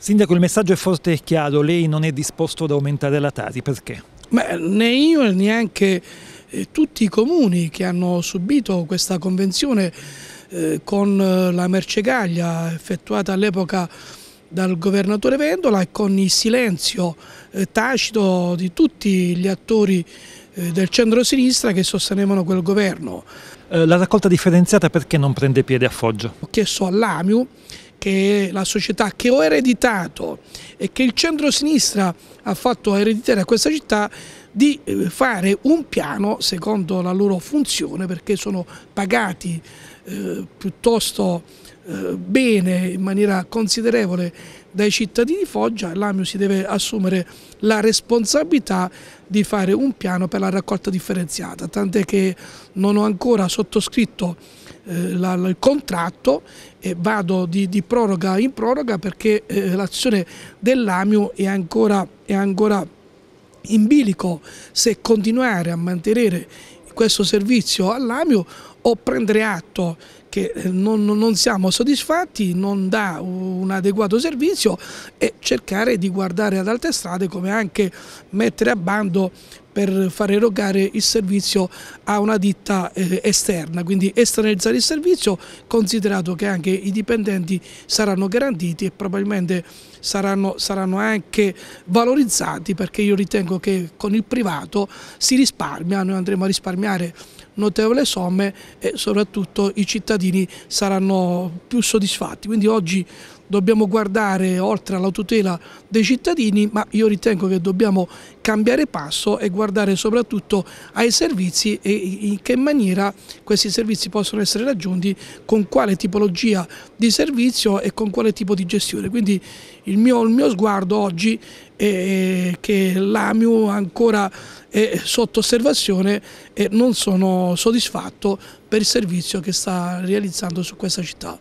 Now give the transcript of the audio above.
Sindaco, il messaggio è forte e chiaro, lei non è disposto ad aumentare la Tari, perché? Beh, né io né neanche eh, tutti i comuni che hanno subito questa convenzione eh, con eh, la mercegaglia effettuata all'epoca dal governatore Vendola e con il silenzio tacito di tutti gli attori del centro-sinistra che sostenevano quel governo. La raccolta differenziata perché non prende piede a Foggia? Ho chiesto all'AMIU che è la società che ho ereditato e che il centro-sinistra ha fatto ereditare a questa città di eh, fare un piano secondo la loro funzione perché sono pagati eh, piuttosto eh, bene in maniera considerevole dai cittadini di Foggia l'AMIO si deve assumere la responsabilità di fare un piano per la raccolta differenziata tant'è che non ho ancora sottoscritto eh, la, il contratto e vado di, di, proroga in proroga perché eh, l'azione dell'AMIU è ancora, è ancora in bilico se continuare a mantenere questo servizio all'AMIO o prendere atto che eh, non, non, siamo soddisfatti, non dà un adeguato servizio e cercare di guardare ad altre strade come anche mettere a bando per far erogare il servizio a una ditta eh, esterna, quindi esternalizzare il servizio considerato che anche i dipendenti saranno garantiti e probabilmente saranno, saranno anche valorizzati perché io ritengo che con il privato si risparmia, noi andremo a risparmiare notevole somme e soprattutto i cittadini saranno più soddisfatti. Quindi oggi dobbiamo guardare oltre alla tutela dei cittadini, ma io ritengo che dobbiamo cambiare passo e guardare soprattutto ai servizi e in che maniera questi servizi possono essere raggiunti, con quale tipologia di servizio e con quale tipo di gestione. Quindi il mio, il mio sguardo oggi è che l'AMIU ancora è sotto osservazione e non sono soddisfatto per il servizio che sta realizzando su questa città.